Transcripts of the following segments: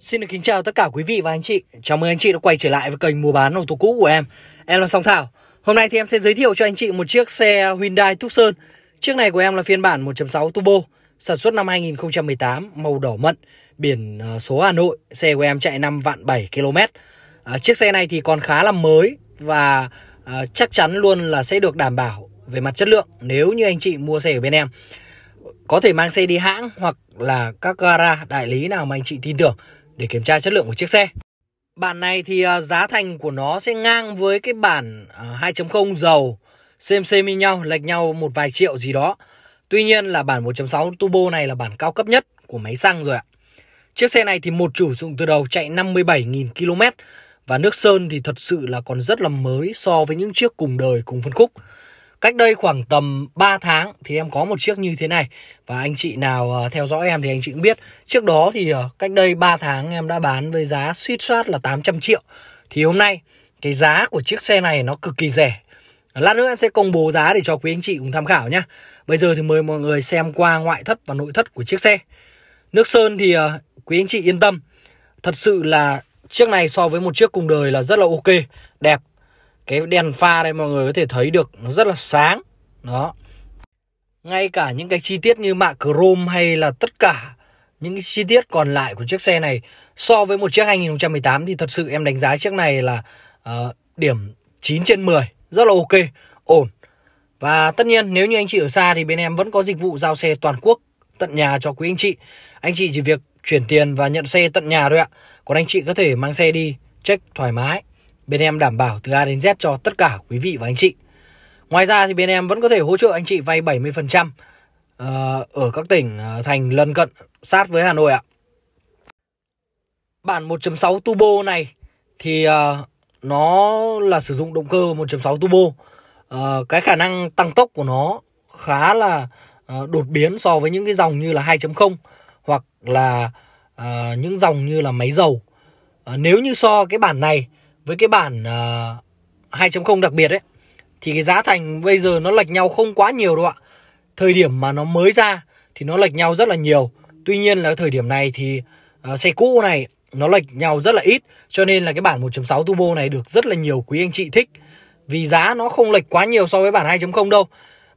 Xin được kính chào tất cả quý vị và anh chị Chào mừng anh chị đã quay trở lại với kênh mua bán ô tô cũ của em Em là Song Thảo Hôm nay thì em sẽ giới thiệu cho anh chị một chiếc xe Hyundai Tucson Chiếc này của em là phiên bản 1.6 turbo Sản xuất năm 2018 Màu đỏ mận Biển ờ, số Hà Nội Xe của em chạy 5 vạn 7 km ờ, Chiếc xe này thì còn khá là mới Và ờ, chắc chắn luôn là sẽ được đảm bảo về mặt chất lượng Nếu như anh chị mua xe ở bên em Có thể mang xe đi hãng hoặc là các gara đại lý nào mà anh chị tin tưởng để kiểm tra chất lượng của chiếc xe. Bản này thì à, giá thành của nó sẽ ngang với cái bản 2.0 à, dầu CMC mi nhau, lệch nhau một vài triệu gì đó. Tuy nhiên là bản 1.6 turbo này là bản cao cấp nhất của máy xăng rồi ạ. Chiếc xe này thì một chủ dụng từ đầu chạy 57.000 km và nước sơn thì thật sự là còn rất là mới so với những chiếc cùng đời cùng phân khúc. Cách đây khoảng tầm 3 tháng thì em có một chiếc như thế này Và anh chị nào ờ, theo dõi em thì anh chị cũng biết Trước đó thì ờ, cách đây 3 tháng em đã bán với giá suýt soát là 800 triệu Thì hôm nay cái giá của chiếc xe này nó cực kỳ rẻ Lát nữa em sẽ công bố giá để cho quý anh chị cùng tham khảo nhé Bây giờ thì mời mọi người xem qua ngoại thất và nội thất của chiếc xe Nước sơn thì ờ, quý anh chị yên tâm Thật sự là chiếc này so với một chiếc cùng đời là rất là ok Đẹp cái đèn pha đây mọi người có thể thấy được nó rất là sáng đó ngay cả những cái chi tiết như mạ chrome hay là tất cả những cái chi tiết còn lại của chiếc xe này so với một chiếc 2018 thì thật sự em đánh giá chiếc này là uh, điểm 9 trên 10 rất là ok ổn và tất nhiên nếu như anh chị ở xa thì bên em vẫn có dịch vụ giao xe toàn quốc tận nhà cho quý anh chị anh chị chỉ việc chuyển tiền và nhận xe tận nhà thôi ạ còn anh chị có thể mang xe đi check thoải mái bên em đảm bảo từ A đến Z cho tất cả quý vị và anh chị. Ngoài ra thì bên em vẫn có thể hỗ trợ anh chị vay 70% ờ, ở các tỉnh ờ, thành lân cận sát với Hà Nội ạ. Bản 1.6 turbo này thì ờ, nó là sử dụng động cơ 1.6 turbo. Cái khả năng tăng tốc của nó khá là đột biến so với những cái dòng như là 2.0 hoặc là những dòng như là máy dầu. Nếu như so cái bản này với cái bản uh, ờ, 2.0 đặc biệt ấy thì cái giá thành bây giờ nó lệch nhau không quá nhiều đâu ạ. Thời điểm mà nó mới ra thì nó lệch nhau rất là nhiều. Tuy nhiên là thời điểm này thì uh, xe cũ này nó lệch nhau rất là ít cho nên là cái bản 1.6 turbo này được rất là nhiều quý anh chị thích. Vì giá nó không lệch quá nhiều so với bản 2.0 đâu.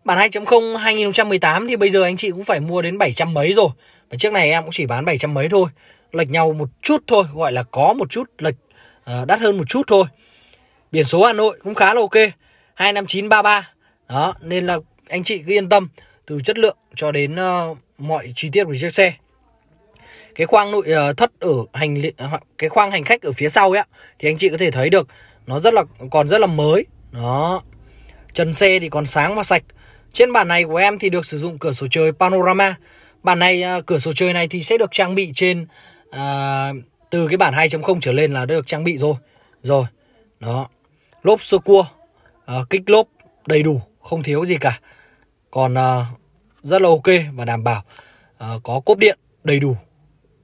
Bản 2.0 2018 thì bây giờ anh chị cũng phải mua đến 700 mấy rồi. Và chiếc này em cũng chỉ bán 700 mấy thôi. Lệch nhau một chút thôi, gọi là có một chút lệch Ờ, đắt hơn một chút thôi biển số Hà Nội cũng khá là ok 25933 đó nên là anh chị cứ yên tâm từ chất lượng cho đến uh, mọi chi tiết của chiếc xe cái khoang nội uh, thất ở hành cái khoang hành khách ở phía sau ấy thì anh chị có thể thấy được nó rất là còn rất là mới đó trần xe thì còn sáng và sạch trên bản này của em thì được sử dụng cửa sổ trời panorama bản này uh, cửa sổ trời này thì sẽ được trang bị trên uh, từ cái bản 2.0 trở lên là đã được trang bị rồi rồi đó lốp sơ cua à, kích lốp đầy đủ không thiếu gì cả còn à, rất là ok và đảm bảo à, có cốp điện đầy đủ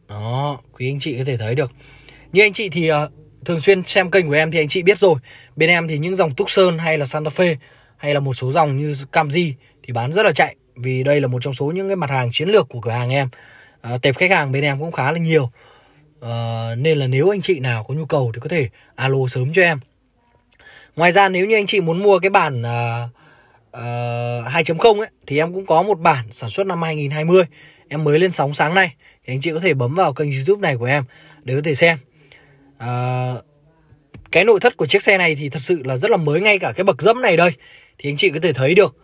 đó quý anh chị có thể thấy được như anh chị thì à, thường xuyên xem kênh của em thì anh chị biết rồi bên em thì những dòng Tucson hay là Santa Fe hay là một số dòng như Camry thì bán rất là chạy vì đây là một trong số những cái mặt hàng chiến lược của cửa hàng em à, tệp khách hàng bên em cũng khá là nhiều uh, nên là nếu anh chị nào có nhu cầu thì có thể alo sớm cho em ngoài ra nếu như anh chị muốn mua cái bản uh, uh, 2.0 ấy thì em cũng có một bản sản xuất năm 2020 em mới lên sóng sáng nay thì anh chị có thể bấm vào kênh youtube này của em để có thể xem uh, cái nội thất của chiếc xe này thì thật sự là rất là mới ngay cả cái bậc dẫm này đây thì anh chị có thể thấy được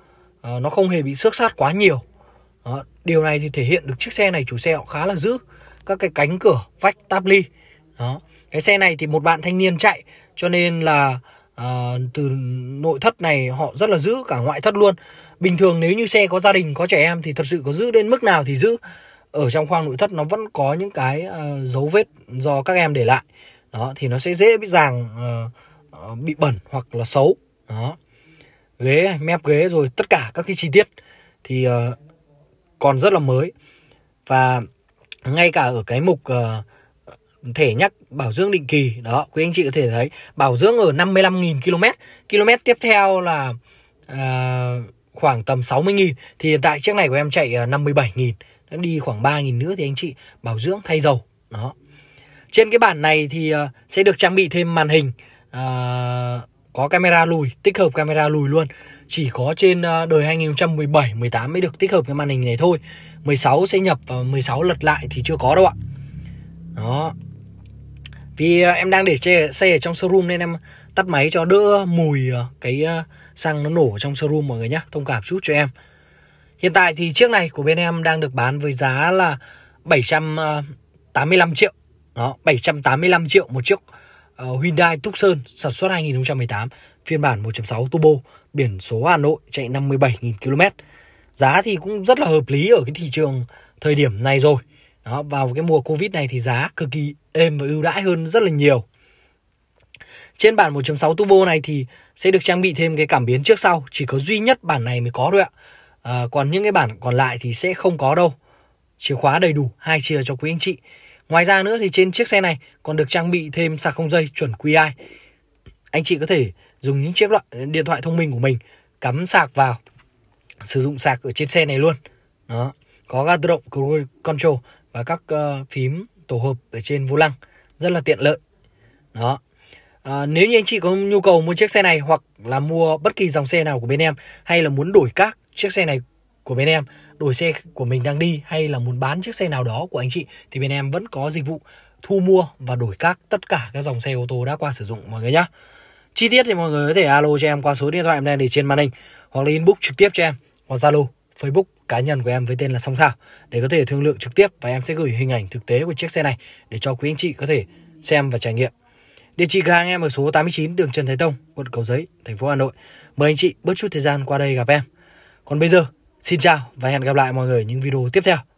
uh, nó không hề bị xước sát quá nhiều Đó. điều này thì thể hiện được chiếc xe này chủ xe họ khá là giữ các cái cánh cửa vách táp ly đó cái xe này thì một bạn thanh niên chạy cho nên là à, từ nội thất này họ rất là giữ cả ngoại thất luôn bình thường nếu như xe có gia đình có trẻ em thì thật sự có giữ đến mức nào thì giữ ở trong khoang nội thất nó vẫn có những cái uh, dấu vết do các em để lại đó thì nó sẽ dễ bị dàng uh, ờ, bị bẩn hoặc là xấu đó ghế mép ghế rồi tất cả các cái chi tiết thì uh, còn rất là mới và ngay cả ở cái mục ờ, thể nhắc bảo dưỡng định kỳ đó quý anh chị có thể thấy bảo dưỡng ở 55.000 km km tiếp theo là uh, khoảng tầm 60.000 thì hiện tại chiếc này của em chạy 57.000 ờ, nó đi khoảng 3.000 nữa thì anh chị bảo dưỡng thay dầu đó trên cái bản này thì uh, sẽ được trang bị thêm màn hình uh, có camera lùi, tích hợp camera lùi luôn. Chỉ có trên đời 2017, 18 mới được tích hợp cái màn hình này thôi. 16 sẽ nhập và 16 lật lại thì chưa có đâu ạ đó vì à, em đang để xe, xe ở trong showroom nên em tắt máy cho đỡ mùi à, cái à, xăng nó nổ ở trong showroom mọi người nhé thông cảm chút cho em hiện tại thì chiếc này của bên em đang được bán với giá là 785 triệu đó 785 triệu một chiếc Hyundai Tucson sản xuất 2018 phiên bản 1.6 turbo biển số Hà Nội chạy 57.000 km giá thì cũng rất là hợp lý ở cái thị trường thời điểm này rồi đó vào cái mùa covid này thì giá cực kỳ êm và ưu đãi hơn rất là nhiều trên bản 1.6 turbo này thì sẽ được trang bị thêm cái cảm biến trước sau chỉ có duy nhất bản này mới có thôi ạ à, còn những cái bản còn lại thì sẽ không có đâu chìa khóa đầy đủ hai chìa cho quý anh chị ngoài ra nữa thì trên chiếc xe này còn được trang bị thêm sạc không dây chuẩn QI anh chị có thể dùng những chiếc loại điện thoại thông minh của mình cắm sạc vào sử dụng sạc ở trên xe này luôn đó có ga tự động cruise control và các uh, phím tổ hợp ở trên vô lăng rất là tiện lợi đó à, nếu như anh chị có nhu cầu mua chiếc xe này hoặc là mua bất kỳ dòng xe nào của bên em hay là muốn đổi các chiếc xe này của bên em đổi xe của mình đang đi hay là muốn bán chiếc xe nào đó của anh chị thì bên em vẫn có dịch vụ thu mua và đổi các tất cả các dòng xe ô tô đã qua sử dụng mọi người nhé chi tiết thì mọi người có thể alo cho em qua số điện thoại em đang để trên màn hình hoặc là inbox trực tiếp cho em hoặc Zalo, Facebook cá nhân của em với tên là Song Thảo để có thể thương lượng trực tiếp và em sẽ gửi hình ảnh thực tế của chiếc xe này để cho quý anh chị có thể xem và trải nghiệm. Địa chỉ cửa hàng em ở số 89 đường Trần Thái Tông, quận Cầu Giấy, thành phố Hà Nội. Mời anh chị bớt chút thời gian qua đây gặp em. Còn bây giờ, xin chào và hẹn gặp lại mọi người những video tiếp theo.